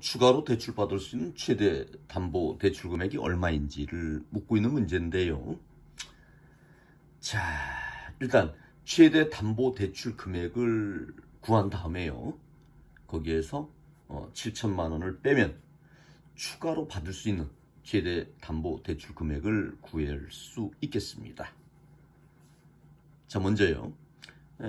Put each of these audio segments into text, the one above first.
추가로 대출받을 수 있는 최대 담보 대출 금액이 얼마인지를 묻고 있는 문제인데요. 자, 일단 최대 담보 대출 금액을 구한 다음에요. 거기에서 7천만 어, 원을 빼면 추가로 받을 수 있는 최대 담보 대출 금액을 구할 수 있겠습니다. 자, 먼저요.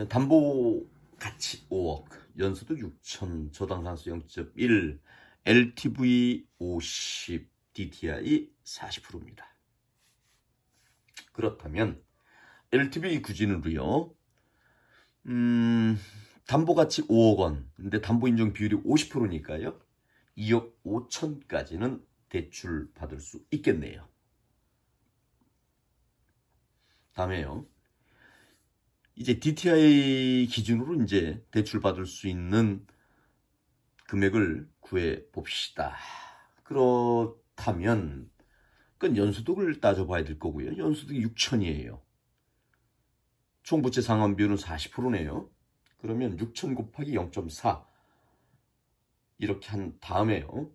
담보 가치 5억. 연소도 6천저당산수 0.1, LTV 50, DTI 40%입니다. 그렇다면 LTV 구진으로요. 음, 담보 가치 5억 원. 근데 담보 인정 비율이 50%니까요. 2억 5천까지는 대출 받을 수 있겠네요. 다음에요. 이제 DTI 기준으로 이제 대출받을 수 있는 금액을 구해 봅시다. 그렇다면 그건 연수득을 따져봐야 될 거고요. 연수득이 6천이에요. 총 부채 상환 비율은 40%네요. 그러면 6천 곱하기 0.4 이렇게 한 다음에요.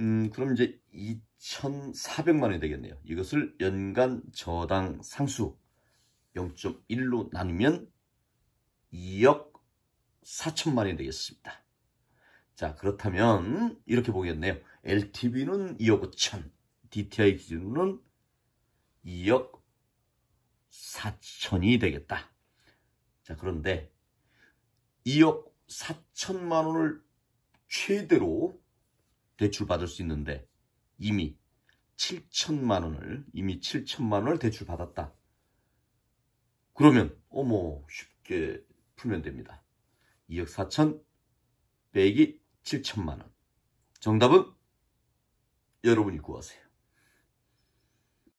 음, 그럼 이제 2,400만 원이 되겠네요. 이것을 연간 저당 상수 0.1로 나누면 2억 4천만이 되겠습니다. 자 그렇다면 이렇게 보겠네요. LTV는 2억 5천, DTI 기준으로는 2억 4천이 되겠다. 자 그런데 2억 4천만 원을 최대로 대출받을 수 있는데 이미 7천만 원을 이미 7천만 원을 대출받았다. 그러면 어머 쉽게 풀면 됩니다. 2억 4천 빼기 7천만원. 정답은 여러분이 구하세요.